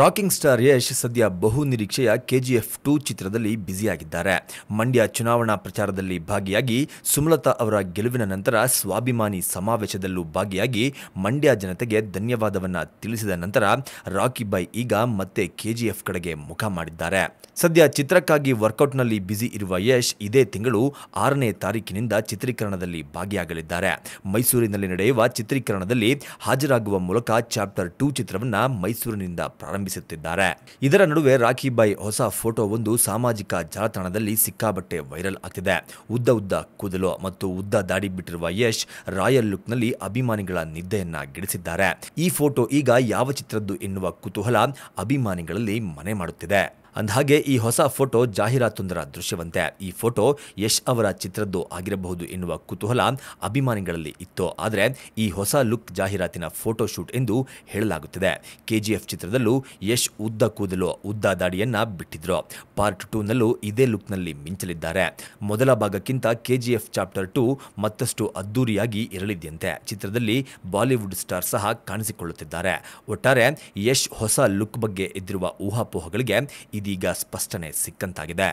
rocking star Yash ಸದ್ಯ ಬಹು ನಿರೀಕ್ಷೆಯ ಕೆಜಿಎಫ್ ಟೂ ಚಿತ್ರದಲ್ಲಿ ಬ್ಯುಸಿಯಾಗಿದ್ದಾರೆ ಮಂಡ್ಯ ಚುನಾವಣಾ ಪ್ರಚಾರದಲ್ಲಿ ಭಾಗಿಯಾಗಿ ಸುಮಲತಾ ಅವರ ಗೆಲುವಿನ ನಂತರ ಸ್ವಾಭಿಮಾನಿ ಸಮಾವೇಶದಲ್ಲೂ ಭಾಗಿಯಾಗಿ ಮಂಡ್ಯ ಜನತೆಗೆ ಧನ್ಯವಾದವನ್ನು ತಿಳಿಸಿದ ನಂತರ ರಾಕಿ ಬಾಯ್ ಈಗ ಮತ್ತೆ ಕೆಜಿಎಫ್ ಕಡೆಗೆ ಮುಖ ಮಾಡಿದ್ದಾರೆ ಸದ್ಯ ಚಿತ್ರಕ್ಕಾಗಿ ವರ್ಕೌಟ್ನಲ್ಲಿ ಬ್ಯುಸಿ ಇರುವ ಯಶ್ ಇದೇ ತಿಂಗಳು ಆರನೇ ತಾರೀಕಿನಿಂದ ಚಿತ್ರೀಕರಣದಲ್ಲಿ ಭಾಗಿಯಾಗಲಿದ್ದಾರೆ ಮೈಸೂರಿನಲ್ಲಿ ನಡೆಯುವ ಚಿತ್ರೀಕರಣದಲ್ಲಿ ಹಾಜರಾಗುವ ಮೂಲಕ ಚಾಪ್ಟರ್ ಟೂ ಚಿತ್ರವನ್ನು ಮೈಸೂರಿನಿಂದ ಪ್ರಾರಂಭಿಸಿದ್ದಾರೆ ಅವಲಂಬಿಸುತ್ತಿದ್ದಾರೆ ಇದರ ನಡುವೆ ರಾಖಿ ಬಾಯ್ ಹೊಸ ಫೋಟೋ ಒಂದು ಸಾಮಾಜಿಕ ಜಾಲತಾಣದಲ್ಲಿ ಸಿಕ್ಕಾಬಟ್ಟೆ ವೈರಲ್ ಆಗ್ತಿದೆ ಉದ್ದ ಉದ್ದ ಕೂದಲು ಮತ್ತು ಉದ್ದ ದಾಡಿ ಬಿಟ್ಟಿರುವ ಯಶ್ ರಾಯಲ್ ಲುಕ್ನಲ್ಲಿ ಅಭಿಮಾನಿಗಳ ನಿದ್ದೆಯನ್ನ ಗಿಡಿಸಿದ್ದಾರೆ ಈ ಫೋಟೋ ಈಗ ಯಾವ ಚಿತ್ರದ್ದು ಎನ್ನುವ ಕುತೂಹಲ ಅಭಿಮಾನಿಗಳಲ್ಲಿ ಮನೆ ಮಾಡುತ್ತಿದೆ ಅಂದಹಾಗೆ ಈ ಹೊಸ ಫೋಟೋ ಜಾಹೀರಾತೊಂದರ ದೃಶ್ಯವಂತೆ ಈ ಫೋಟೋ ಯಶ್ ಅವರ ಚಿತ್ರದ್ದು ಆಗಿರಬಹುದು ಎನ್ನುವ ಕುತೂಹಲ ಅಭಿಮಾನಿಗಳಲ್ಲಿ ಇತ್ತು ಆದರೆ ಈ ಹೊಸ ಲುಕ್ ಜಾಹೀರಾತಿನ ಫೋಟೋ ಶೂಟ್ ಎಂದು ಹೇಳಲಾಗುತ್ತಿದೆ ಕೆಜಿಎಫ್ ಚಿತ್ರದಲ್ಲೂ ಯಶ್ ಉದ್ದ ಕೂದಲು ಉದ್ದ ದಾಡಿಯನ್ನ ಬಿಟ್ಟಿದ್ರು ಪಾರ್ಟ್ ಟೂನಲ್ಲೂ ಇದೇ ಲುಕ್ನಲ್ಲಿ ಮಿಂಚಲಿದ್ದಾರೆ ಮೊದಲ ಭಾಗಕ್ಕಿಂತ ಕೆಜಿಎಫ್ ಚಾಪ್ಟರ್ ಟೂ ಮತ್ತಷ್ಟು ಅದ್ದೂರಿಯಾಗಿ ಇರಲಿದೆಯಂತೆ ಚಿತ್ರದಲ್ಲಿ ಬಾಲಿವುಡ್ ಸ್ಟಾರ್ ಸಹ ಕಾಣಿಸಿಕೊಳ್ಳುತ್ತಿದ್ದಾರೆ ಒಟ್ಟಾರೆ ಯಶ್ ಹೊಸ ಲುಕ್ ಬಗ್ಗೆ ಎದ್ದಿರುವ ಊಹಾಪೋಹಗಳಿಗೆ ಇದೀಗ ಸ್ಪಷ್ಟನೆ ಸಿಕ್ಕಂತಾಗಿದೆ